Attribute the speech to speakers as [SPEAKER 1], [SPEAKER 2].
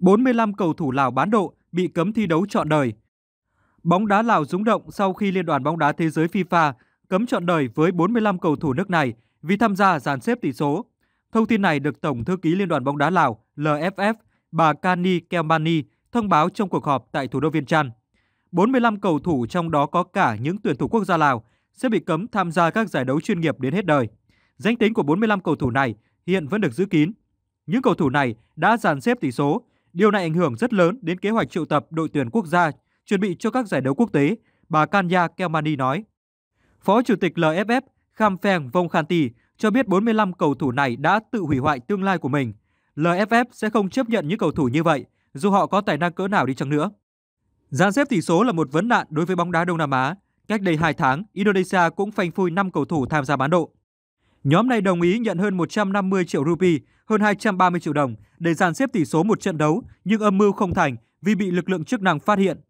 [SPEAKER 1] 45 cầu thủ Lào bán độ bị cấm thi đấu trọn đời. Bóng đá Lào rúng động sau khi Liên đoàn bóng đá thế giới FIFA cấm trọn đời với 45 cầu thủ nước này vì tham gia dàn xếp tỷ số. Thông tin này được Tổng thư ký Liên đoàn bóng đá Lào LFF bà Kani Kelmani thông báo trong cuộc họp tại thủ đô Viên Chăn. 45 cầu thủ trong đó có cả những tuyển thủ quốc gia Lào sẽ bị cấm tham gia các giải đấu chuyên nghiệp đến hết đời. Danh tính của 45 cầu thủ này hiện vẫn được giữ kín. Những cầu thủ này đã dàn xếp tỷ số Điều này ảnh hưởng rất lớn đến kế hoạch triệu tập đội tuyển quốc gia chuẩn bị cho các giải đấu quốc tế, bà Kanya Kelmani nói. Phó Chủ tịch LFF Khampheng Vongkhanti cho biết 45 cầu thủ này đã tự hủy hoại tương lai của mình. LFF sẽ không chấp nhận những cầu thủ như vậy, dù họ có tài năng cỡ nào đi chăng nữa. Giàn xếp tỷ số là một vấn nạn đối với bóng đá Đông Nam Á. Cách đây 2 tháng, Indonesia cũng phanh phui 5 cầu thủ tham gia bán độ. Nhóm này đồng ý nhận hơn 150 triệu rupee, hơn 230 triệu đồng để dàn xếp tỷ số một trận đấu nhưng âm mưu không thành vì bị lực lượng chức năng phát hiện.